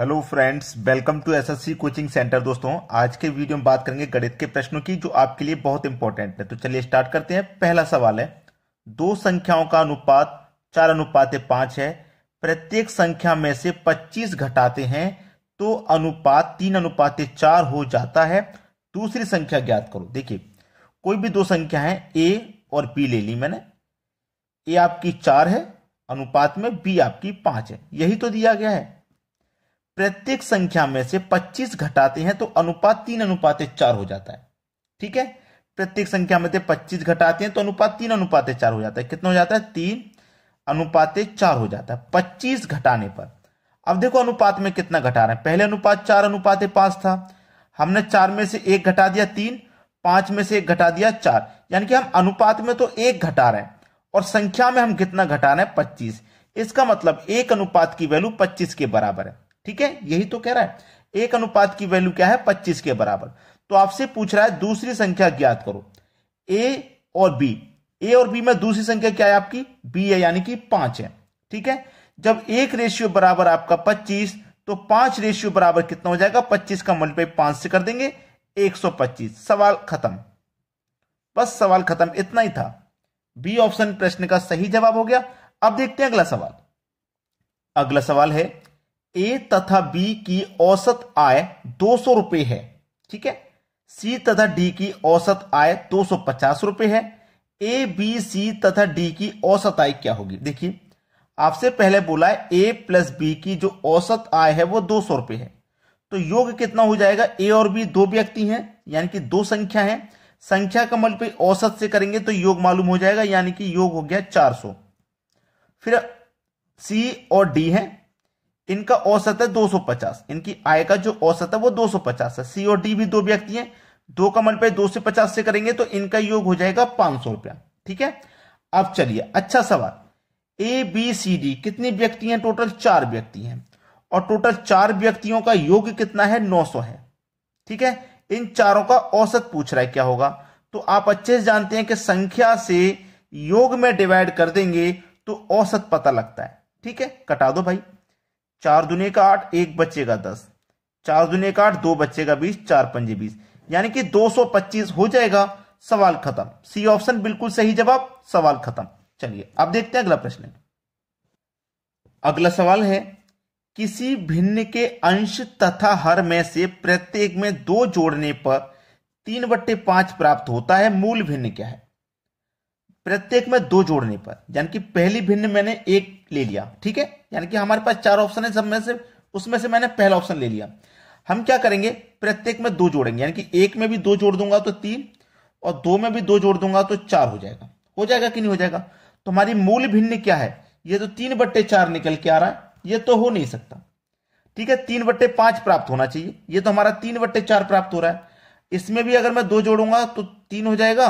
hello friends welcome to SSC coaching centre दोस्तों आज के वीडियो में बात करेंगे गणित के प्रश्नों की जो आपके लिए बहुत इंपॉर्टेंट है तो चलिए स्टार्ट करते हैं पहला सवाल है दो संख्याओं का अनुपात चार अनुपात पांच है प्रत्येक संख्या में से पच्चीस घटाते हैं तो अनुपात तीन अनुपात चार हो जाता है दूसरी संख्या ज्ञात करो देखिए कोई भी दो संख्या है ए और बी ले ली मैंने ए आपकी चार है अनुपात में बी आपकी पांच है यही तो दिया गया है प्रत्येक संख्या में से 25 घटाते हैं तो अनुपात तीन अनुपात चार हो जाता है ठीक है प्रत्येक संख्या में से 25 घटाते हैं तो अनुपात तीन अनुपात चार हो जाता है कितना हो जाता है तीन अनुपात चार हो जाता है 25 घटाने पर अब देखो अनुपात में कितना घटा रहे हैं पहले अनुपात चार अनुपात पांच था हमने चार में से एक घटा दिया तीन पांच में से एक घटा दिया चार यानी कि हम अनुपात में तो एक घटा रहे हैं और संख्या में हम कितना घटा रहे हैं पच्चीस इसका मतलब एक अनुपात की वैल्यू पच्चीस के बराबर है ठीक है यही तो कह रहा है एक अनुपात की वैल्यू क्या है पच्चीस के बराबर तो आपसे पूछ रहा है दूसरी संख्या ज्ञात करो ए और बी ए और बी में दूसरी संख्या क्या है आपकी बी है यानी कि पांच है ठीक है जब एक रेशियो बराबर आपका पच्चीस तो पांच रेशियो बराबर कितना हो जाएगा पच्चीस का मल्टीपाई पांच से कर देंगे एक सौ पच्चीस सवाल खत्म बस सवाल खत्म इतना ही था बी ऑप्शन प्रश्न का सही जवाब हो गया अब देखते हैं अगला सवाल अगला सवाल है ए तथा बी की औसत आय दो सौ रुपये है ठीक है सी तथा डी की औसत आय दो सौ पचास रुपये है ए बी सी तथा डी की औसत आय क्या होगी देखिए आपसे पहले बोला है ए प्लस बी की जो औसत आय है वो दो सौ रुपये है तो योग कितना हो जाएगा ए और बी दो व्यक्ति हैं यानी कि दो संख्या है संख्या का पे औसत से करेंगे तो योग मालूम हो जाएगा यानी कि योग हो गया चार सौ फिर सी और डी है इनका औसत है 250 इनकी आय का जो औसत है वो 250 है सी और डी भी दो व्यक्ति हैं दो का पे दो से पचास से करेंगे तो इनका योग हो जाएगा पांच सौ रुपया ठीक है अब चलिए अच्छा सवाल ए बी सी डी कितनी व्यक्ति हैं टोटल चार व्यक्ति हैं और टोटल चार व्यक्तियों का योग कितना है नौ सौ है ठीक है इन चारों का औसत पूछ रहा है क्या होगा तो आप अच्छे से जानते हैं कि संख्या से योग में डिवाइड कर देंगे तो औसत पता लगता है ठीक है कटा दो भाई चार दुनिया का आठ एक बच्चे का दस चार दुनिया का आठ दो बच्चे का बीस चार पंजे बीस यानी कि दो सौ पच्चीस हो जाएगा सवाल खत्म सी ऑप्शन बिल्कुल सही जवाब सवाल खत्म चलिए अब देखते हैं अगला प्रश्न अगला सवाल है किसी भिन्न के अंश तथा हर में से प्रत्येक में दो जोड़ने पर तीन बट्टे पांच प्राप्त होता है मूल भिन्न क्या है प्रत्येक में दो जोड़ने पर यानी कि पहली भिन्न मैंने एक ले लिया ठीक है यानी कि हमारे पास चार ऑप्शन है सब में से उसमें से मैंने पहला ऑप्शन ले लिया हम क्या करेंगे प्रत्येक में दो जोड़ेंगे यानी कि एक में भी दो जोड़ दूंगा तो तीन और दो में भी दो जोड़ दूंगा तो चार हो जाएगा हो जाएगा कि नहीं हो जाएगा तो हमारी मूल भिन्न क्या है ये तो तीन बट्टे चार निकल के आ रहा है ये तो हो नहीं सकता ठीक है तीन बट्टे पांच प्राप्त होना चाहिए ये तो हमारा तीन बट्टे चार प्राप्त हो रहा है इसमें भी अगर मैं दो जोड़ूंगा तो तीन हो जाएगा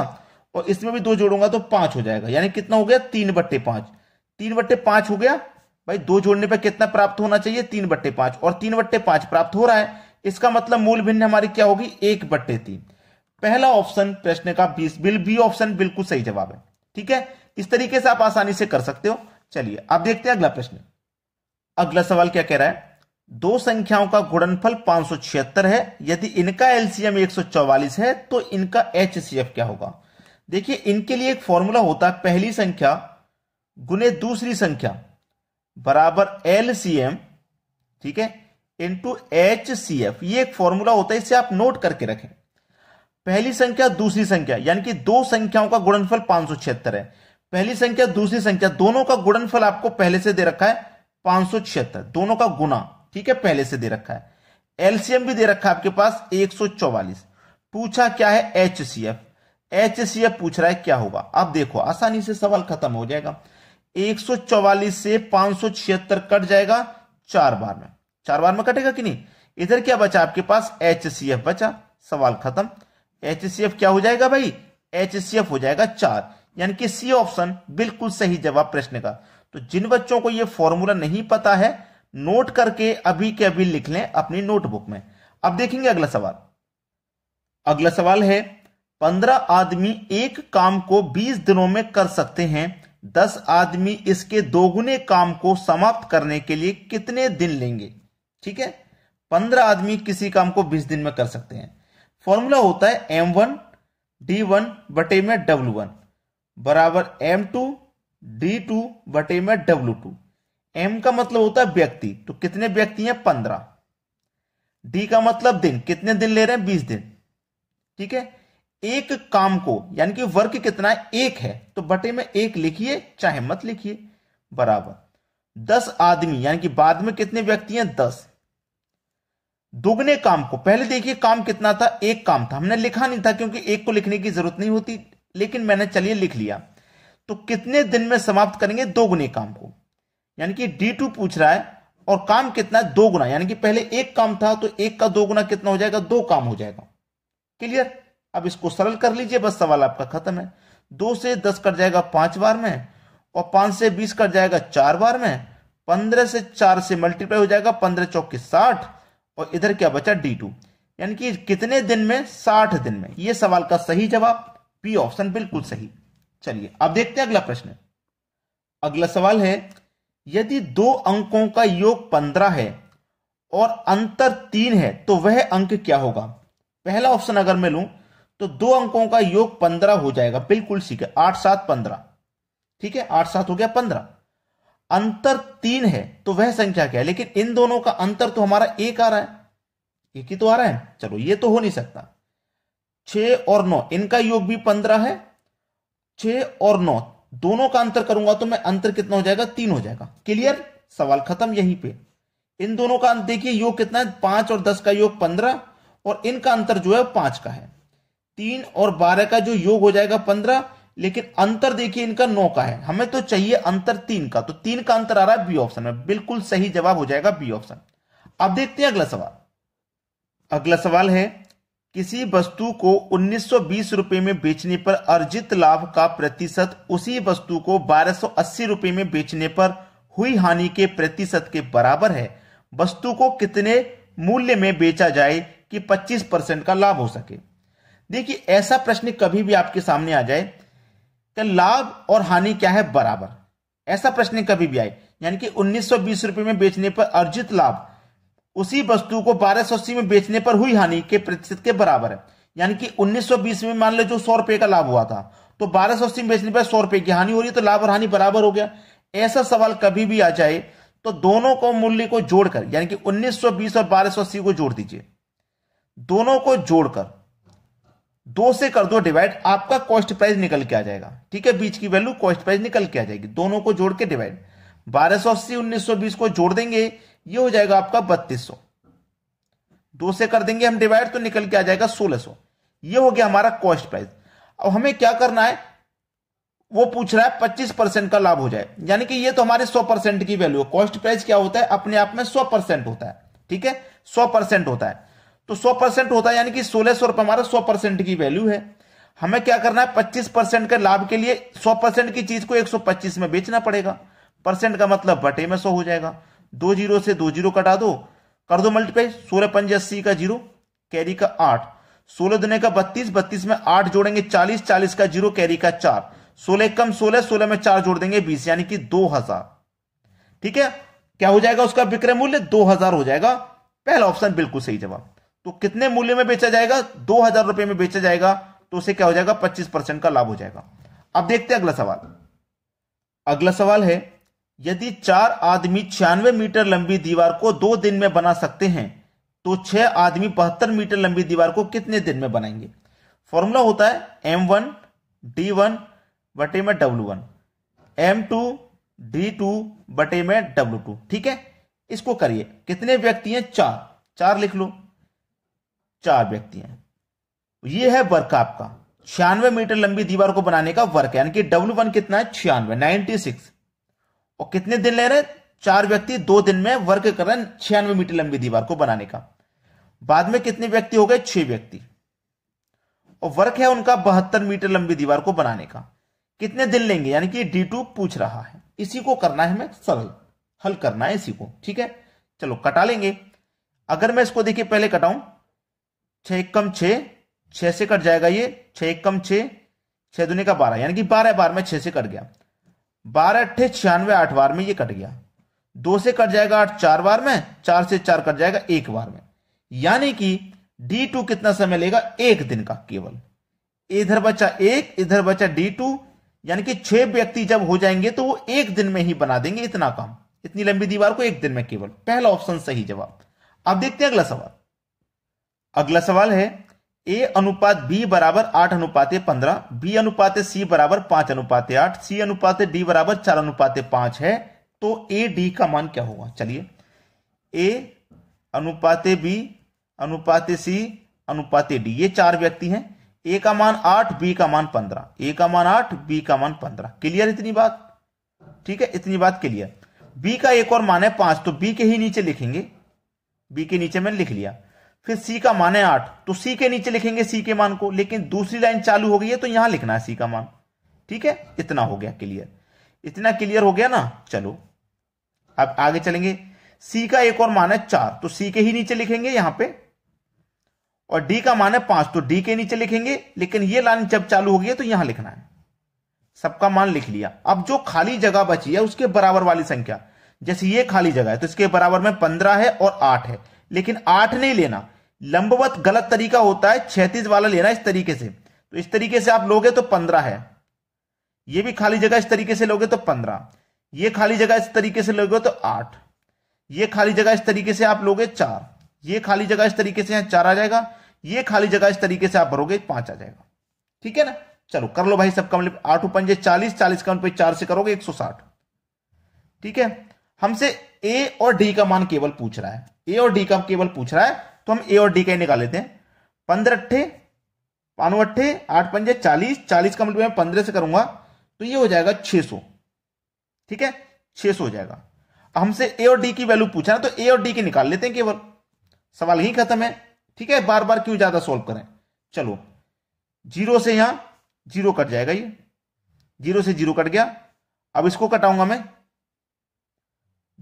और इसमें भी दो जोड़ूंगा तो पांच हो जाएगा यानी कितना हो गया तीन बट्टे पांच तीन बट्टे पांच हो गया भाई दो जोड़ने पर कितना प्राप्त होना चाहिए तीन बट्टे पांच और तीन बट्टे पांच प्राप्त हो रहा है इसका मतलब मूल भिन्न हमारी क्या होगी एक बट्टे तीन पहला ऑप्शन प्रश्न का बीस बिल बी ऑप्शन बिल्कुल सही जवाब है ठीक है इस तरीके से आप आसानी से कर सकते हो चलिए आप देखते हैं अगला प्रश्न अगला सवाल क्या कह रहा है दो संख्याओं का गुणनफल पांच है यदि इनका एलसीएम एक है तो इनका एच क्या होगा देखिए इनके लिए एक फॉर्मूला होता है पहली संख्या गुने दूसरी संख्या बराबर एल सी एम ठीक है इंटू एच सी एफ ये एक फॉर्मूला होता है इसे आप नोट करके रखें पहली संख्या दूसरी संख्या यानी कि दो संख्याओं का गुणनफल पांच है पहली संख्या दूसरी संख्या दोनों का गुणनफल आपको पहले से दे रखा है पांच दोनों का गुना ठीक है पहले से दे रखा है एलसीएम भी दे रखा है आपके पास एक पूछा क्या है H C F H C F पूछ रहा है क्या होगा अब देखो आसानी से सवाल खत्म हो जाएगा 144 से पांच कट जाएगा चार बार में चार बार में कटेगा कि नहीं इधर क्या बचा आपके पास एच सी एफ बचा सवाल खत्म एच सी एफ क्या हो जाएगा भाई एच सी एफ हो जाएगा चार यानी कि सी ऑप्शन बिल्कुल सही जवाब प्रश्न का तो जिन बच्चों को यह फॉर्मूला नहीं पता है नोट करके अभी के अभी लिख लें अपनी नोटबुक में अब देखेंगे अगला सवाल अगला सवाल है पंद्रह आदमी एक काम को बीस दिनों में कर सकते हैं दस आदमी इसके दोगुने काम को समाप्त करने के लिए कितने दिन लेंगे ठीक है पंद्रह आदमी किसी काम को बीस दिन में कर सकते हैं फॉर्मूला होता है एम वन डी वन बटे में डब्लू वन बराबर एम टू डी टू बटे में डब्लू टू एम का मतलब होता है व्यक्ति तो कितने व्यक्ति हैं पंद्रह डी का मतलब दिन कितने दिन ले रहे हैं बीस दिन ठीक है एक काम को यानी कि वर्क कितना है एक है तो बटे में एक लिखिए चाहे मत लिखिए बराबर दस आदमी यानी कि बाद में कितने व्यक्ति हैं दस दोगुने काम को पहले देखिए काम कितना था एक काम था हमने लिखा नहीं था क्योंकि एक को लिखने की जरूरत नहीं होती लेकिन मैंने चलिए लिख लिया तो कितने दिन में समाप्त करेंगे दोगुने काम को यानी कि डी टू पूछ रहा है और काम कितना है दो गुना यानी कि पहले एक काम था तो एक का दो गुना कितना हो जाएगा दो काम हो जाएगा क्लियर अब इसको सरल कर लीजिए बस सवाल आपका खत्म है दो से दस कट जाएगा पांच बार में और पांच से बीस कट जाएगा चार बार में पंद्रह से चार से मल्टीप्लाई हो जाएगा पंद्रह चौके साठ और इधर क्या बचा डी टू यानी कि कितने दिन में साठ दिन में यह सवाल का सही जवाब पी ऑप्शन बिल्कुल सही चलिए अब देखते हैं अगला प्रश्न अगला सवाल है यदि दो अंकों का योग पंद्रह है और अंतर तीन है तो वह अंक क्या होगा पहला ऑप्शन अगर मैं लू तो दो अंकों का योग पंद्रह हो जाएगा बिल्कुल ठीक है आठ सात पंद्रह ठीक है आठ सात हो गया पंद्रह अंतर तीन है तो वह संख्या क्या है लेकिन इन दोनों का अंतर तो हमारा एक आ रहा है एक ही तो आ रहा है चलो ये तो हो नहीं सकता छ और नौ इनका योग भी पंद्रह है छ और नौ दोनों का अंतर करूंगा तो मैं अंतर कितना हो जाएगा तीन हो जाएगा क्लियर सवाल खत्म यहीं पे इन दोनों का देखिए योग कितना है पांच और दस का योग पंद्रह और इनका अंतर जो है पांच का है तीन और बारह का जो योग हो जाएगा पंद्रह लेकिन अंतर देखिए इनका नौ का है हमें तो चाहिए अंतर तीन का तो तीन का अंतर आ रहा है बी ऑप्शन में बिल्कुल सही जवाब हो जाएगा बी ऑप्शन अब देखते हैं अगला सवाल अगला सवाल है किसी वस्तु को 1920 रुपए में बेचने पर अर्जित लाभ का प्रतिशत उसी वस्तु को 1280 रुपए में बेचने पर हुई हानि के प्रतिशत के बराबर है वस्तु को कितने मूल्य में बेचा जाए कि 25 परसेंट का लाभ हो सके देखिए ऐसा प्रश्न कभी भी आपके सामने आ जाए कि लाभ और हानि क्या है बराबर ऐसा प्रश्न कभी भी आए यानी कि 1920 रुपए में बेचने पर अर्जित लाभ उसी वस्तु को बारह में बेचने पर हुई हानि के प्रतिशत के बराबर है यानी कि 1920 में मान लो जो सौ रुपए का लाभ हुआ था तो अस्सी में बेचने पर सौ रुपए की हानि हो रही है तो लाभ और हानि बराबर हो गया ऐसा सवाल कभी भी आ जाए तो दोनों को मूल्य को जोड़कर यानी कि 1920 और बारह को जोड़ दीजिए दोनों को जोड़कर दो से कर दो डिवाइड आपका कॉस्ट प्राइस निकल के आ जाएगा ठीक है बीच की वैल्यू कॉस्ट प्राइस निकल के आ जाएगी दोनों को जोड़ के डिवाइड बारह सौ अस्सी उन्नीस सौ बीस को जोड़ देंगे ये हो जाएगा आपका बत्तीस सौ दो से कर देंगे हम डिवाइड तो निकल के आ जाएगा सोलह सौ यह हो गया हमारा कॉस्ट प्राइस अब हमें क्या करना है वो पूछ रहा है पच्चीस परसेंट का लाभ हो जाए यानी कि ये तो हमारे सौ परसेंट की वैल्यू है कॉस्ट प्राइस क्या होता है अपने आप में सौ परसेंट होता है ठीक है सौ परसेंट होता है तो 100 परसेंट होता है यानी कि सोलह सौ रुपए हमारा 100 परसेंट की वैल्यू है हमें क्या करना है 25 परसेंट के लाभ के लिए 100 परसेंट की चीज को 125 में बेचना पड़ेगा परसेंट का मतलब बटे में 100 हो जाएगा दो जीरो से दो जीरो कटा दो कर दो मल्टीप्लाई सोलह पंजे अस्सी का जीरो कैरी का आठ सोलह दुने का बत्तीस बत्तीस में आठ जोड़ेंगे चालीस चालीस का जीरो कैरी का चार सोलह कम सोलह सोलह में चार जोड़ देंगे बीस यानी कि दो हजार ठीक है क्या हो जाएगा उसका विक्रय मूल्य दो हजार हो जाएगा पहला ऑप्शन बिल्कुल सही जवाब तो कितने मूल्य में बेचा जाएगा दो हजार रुपए में बेचा जाएगा तो उसे क्या हो जाएगा पच्चीस परसेंट का लाभ हो जाएगा अब देखते हैं अगला सवाल अगला सवाल है यदि चार आदमी छियानवे मीटर लंबी दीवार को दो दिन में बना सकते हैं तो छह आदमी बहत्तर मीटर लंबी दीवार को कितने दिन में बनाएंगे फॉर्मूला होता है एम वन डी वन बटे में W one M two D two बटे में डब्ल्यू टू ठीक है इसको करिए कितने व्यक्ति हैं चार चार लिख लो चार व्यक्ति हैं ये है वर्क आपका छियानवे मीटर लंबी दीवार को बनाने का वर्क है यानी कि डब्ल्यू वन कितना है छियानवे नाइनटी सिक्स और कितने दिन ले रहे हैं चार व्यक्ति दो दिन में वर्क कर रहे हैं छियानवे मीटर लंबी दीवार को बनाने का बाद में कितने व्यक्ति हो गए छह व्यक्ति और वर्क है उनका बहत्तर मीटर लंबी दीवार को बनाने का कितने दिन लेंगे यानी कि डी टू पूछ रहा है इसी को करना है हमें सरल हल करना है इसी को ठीक है चलो कटा लेंगे अगर मैं इसको देखिए पहले कटाऊं छह एकम छः छः से कट जाएगा ये छः एकम छः छः दुने का बारह यानी कि बारह बार में छः से कट गया बारह अट्ठे छियानवे आठ बार में ये कट गया दो से कट जाएगा आठ चार बार में चार से चार कट जाएगा एक बार में यानी कि डी टू कितना समय लेगा एक दिन का केवल इधर बचा एक इधर बचा डी टू यानी कि छह व्यक्ति जब हो जाएंगे तो वो एक दिन में ही बना देंगे इतना काम इतनी लंबी दीवार को एक दिन में केवल पहला ऑप्शन सही जवाब अब देखते हैं अगला सवाल अगला सवाल है ए अनुपात बी बराबर आठ अनुपात पंद्रह बी अनुपात सी बराबर पांच अनुपात आठ सी अनुपात डी बराबर चार अनुपात पांच है तो ए डी का मान क्या होगा चलिए ए अनुपात बी अनुपात सी अनुपात डी ये चार व्यक्ति हैं ए का मान आठ बी का मान पंद्रह ए का मान आठ बी का मान पंद्रह क्लियर इतनी बात ठीक है इतनी बात क्लियर बी का एक और मान है पांच तो बी के ही नीचे लिखेंगे बी के नीचे मैंने लिख लिया फिर सी का मान है आठ तो सी के नीचे लिखेंगे सी के मान को लेकिन दूसरी लाइन चालू हो गई है तो यहां लिखना है सी का मान ठीक है इतना हो गया क्लियर इतना क्लियर हो गया ना चलो अब आगे चलेंगे सी का एक और मान है चार तो सी के ही नीचे लिखेंगे यहां पे और डी का मान है पांच तो डी के नीचे लिखेंगे लेकिन ये लाइन जब चालू हो गई है तो यहां लिखना है सबका मान लिख लिया अब जो खाली जगह बची है उसके बराबर वाली संख्या जैसे ये खाली जगह है तो इसके बराबर में पंद्रह है और आठ है लेकिन आठ नहीं लेना लंबवत गलत तरीका होता है छैतीस वाला लेना इस तरीके से तो इस तरीके से आप लोगे तो पंद्रह है ये भी खाली जगह इस तरीके से लोगे तो पंद्रह ये खाली जगह इस तरीके से लोगे तो आठ ये खाली जगह इस तरीके से आप लोगे चार ये खाली जगह इस तरीके से यहां चार आ जाएगा ये खाली जगह इस तरीके से आप भरोगे पांच आ जाएगा ठीक है ना चलो कर लो भाई सबका कम आठ पंजे चालीस चालीस का पे चार से करोगे एक सौ साठ ठीक है हमसे ए और डी का मान केवल पूछ रहा है ए और डी का केवल पूछ रहा है तो हम ए और डी का ही निकाल लेते हैं पंद्रह अट्ठे पानो अट्ठे आठ पंजे चालीस चालीस का मतलब मैं पंद्रह से करूंगा तो ये हो जाएगा छ सौ ठीक है छ सौ हो जाएगा हमसे ए और डी की वैल्यू पूछा ना तो ए और डी के निकाल लेते हैं केवल सवाल यही खत्म है ठीक है बार बार क्यों ज़्यादा सॉल्व करें चलो जीरो से यहां जीरो कट जाएगा ये जीरो से जीरो कट गया अब इसको कटाऊंगा मैं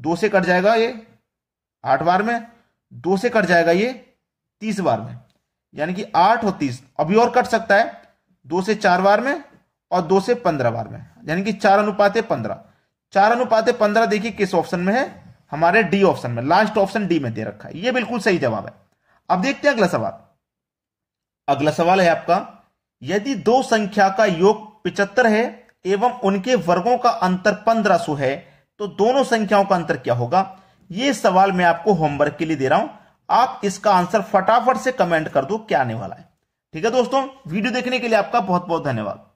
दो से कट जाएगा ये आठ बार में दो से कट जाएगा ये तीस बार में यानी कि आठ और तीस अभी और कट सकता है दो से चार बार में और दो से पंद्रह बार में यानी कि चार है पंद्रह चार है पंद्रह देखिए किस ऑप्शन में है हमारे डी ऑप्शन में लास्ट ऑप्शन डी में दे रखा है ये बिल्कुल सही जवाब है अब देखते हैं अगला सवाल अगला सवाल है आपका यदि दो संख्या का योग पिचहत्तर है एवं उनके वर्गों का अंतर पंद्रह है तो दोनों संख्याओं का अंतर क्या होगा ये सवाल मैं आपको होमवर्क के लिए दे रहा हूं आप इसका आंसर फटाफट से कमेंट कर दो क्या आने वाला है ठीक है दोस्तों वीडियो देखने के लिए आपका बहुत बहुत धन्यवाद